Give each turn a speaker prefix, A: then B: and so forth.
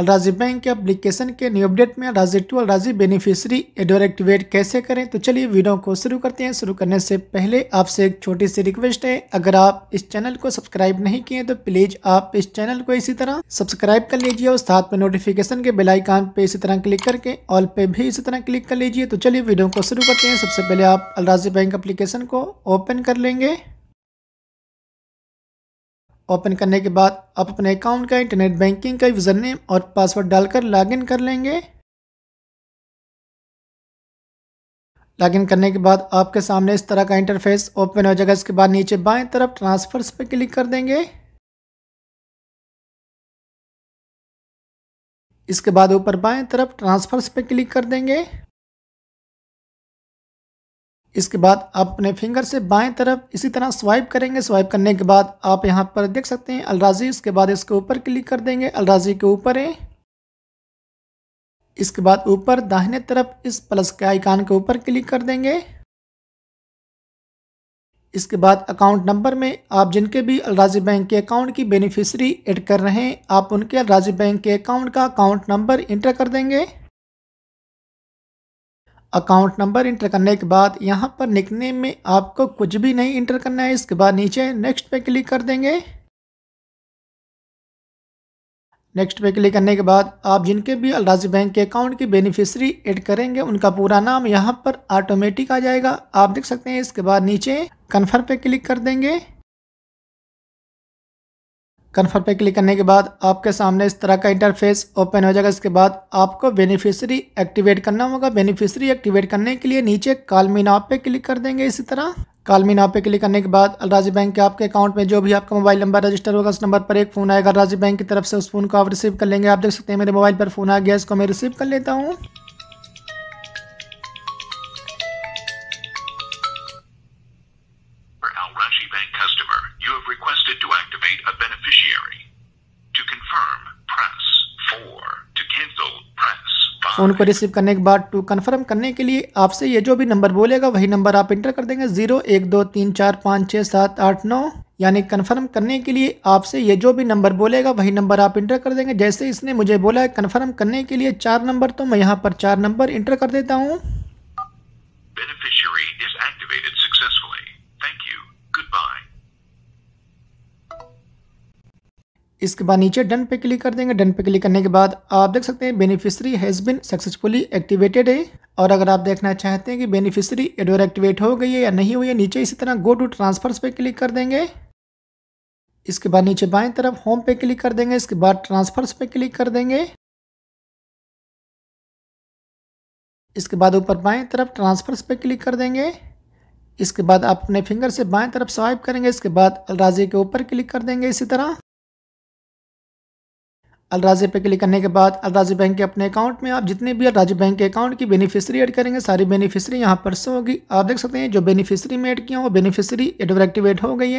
A: अलराजी bank के application के new update में Al Rajhi to Al Rajhi beneficiary add or activate कैसे करें तो चलिए वीडियो को शुरू करते हैं शुरू करने से पहले आपसे एक छोटी सी रिक्वेस्ट है अगर आप इस चैनल को सब्सक्राइब नहीं किए तो प्लीज आप इस चैनल को इसी तरह सब्सक्राइब कर लीजिए और साथ में नोटिफिकेशन के बेलाइकान पे इसी तरह क्लिक करके ऑल पे भी इसी तरह क्लिक कर लीजिए तो चलिए वीडियो को शुरू करते हैं सबसे पहले आप अलराजी बैंक अप्लीकेशन को ओपन कर लेंगे
B: ओपन करने के बाद आप अपने अकाउंट का इंटरनेट बैंकिंग का यूज़र नेम और पासवर्ड डालकर लॉगिन कर लेंगे लॉगिन करने के बाद आपके सामने इस तरह का इंटरफेस ओपन हो जाएगा इसके बाद नीचे बाएं तरफ ट्रांसफर्स पर क्लिक कर देंगे इसके बाद ऊपर बाएं तरफ ट्रांसफर्स पर क्लिक कर देंगे इसके बाद आप अपने फिंगर से बाएं तरफ इसी तरह स्वाइप करेंगे स्वाइप
A: करने के बाद आप यहां पर देख सकते हैं अलराजी इसके बाद इसके ऊपर क्लिक कर देंगे अलराजी के ऊपर
B: है इसके बाद ऊपर दाहिने तरफ इस प्लस के आइकान के ऊपर क्लिक कर देंगे इसके बाद अकाउंट नंबर में
A: आप जिनके भी अलराजी बैंक के अकाउंट की बेनिफिशरी एड कर रहे हैं आप उनके अलराजी बैंक के अकाउंट का अकाउंट नंबर इंटर कर देंगे अकाउंट नंबर इंटर करने के बाद यहाँ पर निकने में आपको कुछ भी नहीं इंटर करना है इसके बाद नीचे
B: नेक्स्ट पे क्लिक कर देंगे नेक्स्ट पे क्लिक करने के बाद आप जिनके भी अलराजी बैंक के अकाउंट की बेनिफिशरी ऐड करेंगे उनका पूरा नाम यहाँ
A: पर ऑटोमेटिक आ जाएगा आप देख सकते हैं इसके बाद नीचे कन्फर्म पे क्लिक कर देंगे कन्फर्म पे क्लिक करने के बाद आपके सामने इस तरह का इंटरफेस ओपन हो जाएगा इसके बाद आपको बेनिफिशरी एक्टिवेट करना होगा बेनिफिशरी एक्टिवेट करने के लिए नीचे कालमी नाव पे क्लिक कर देंगे इसी तरह कालमी नाव पे क्लिक करने के बाद अलराजी बैंक के आपके अकाउंट में जो भी आपका मोबाइल नंबर रजिस्टर होगा उस नंबर पर एक फोन आएगा अलराजी बैंक की तरफ से उस फोन को आप रिसीव कर लेंगे आप देख सकते हैं मेरे मोबाइल पर फोन आ गया इसको मैं रिसीव कर लेता हूँ फ़ोन को रिसीव करने के बाद टू कन्फर्म करने के लिए आपसे ये जो भी नंबर बोलेगा वही नंबर आप इंटर कर देंगे ज़ीरो एक दो तीन चार पाँच छः सात आठ नौ यानी कन्फर्म करने के लिए आपसे ये जो भी नंबर बोलेगा वही नंबर आप इंटर कर देंगे जैसे इसने मुझे बोला है कन्फर्म करने के लिए चार नंबर तो मैं यहाँ पर चार नंबर इंटर कर देता हूँ इसके बाद नीचे डन पे क्लिक कर देंगे डन पे क्लिक करने के बाद आप देख सकते हैं beneficiary has been successfully activated है और अगर आप देखना चाहते हैं कि बेनिफिशरी एडोर एक्टिवेट हो गई है या नहीं हुई है नीचे इसी तरह गो टू ट्रांसफर्स पे क्लिक कर देंगे
B: इसके बाद नीचे बाएं तरफ होम पे क्लिक कर देंगे इसके बाद ट्रांसफर्स पे क्लिक कर देंगे इसके बाद ऊपर बाएं तरफ ट्रांसफर्स पे क्लिक कर देंगे इसके बाद आप अपने फिंगर से बाएं तरफ स्वाइप करेंगे इसके बाद
A: अलराजी के ऊपर क्लिक कर देंगे इसी तरह अलराजे पे क्लिक करने के बाद अलराजे बैंक के अपने अकाउंट में आप जितने भी अलराजे बैंक के अकाउंट की बेनिफिशरी ऐड करेंगे सारी बेनिफिशरी यहाँ पर से होगी आप देख सकते हैं जो बेनिफिशरी में ऐड किया वो बेनिफिशरी एडवर एक्टिवेट हो गई है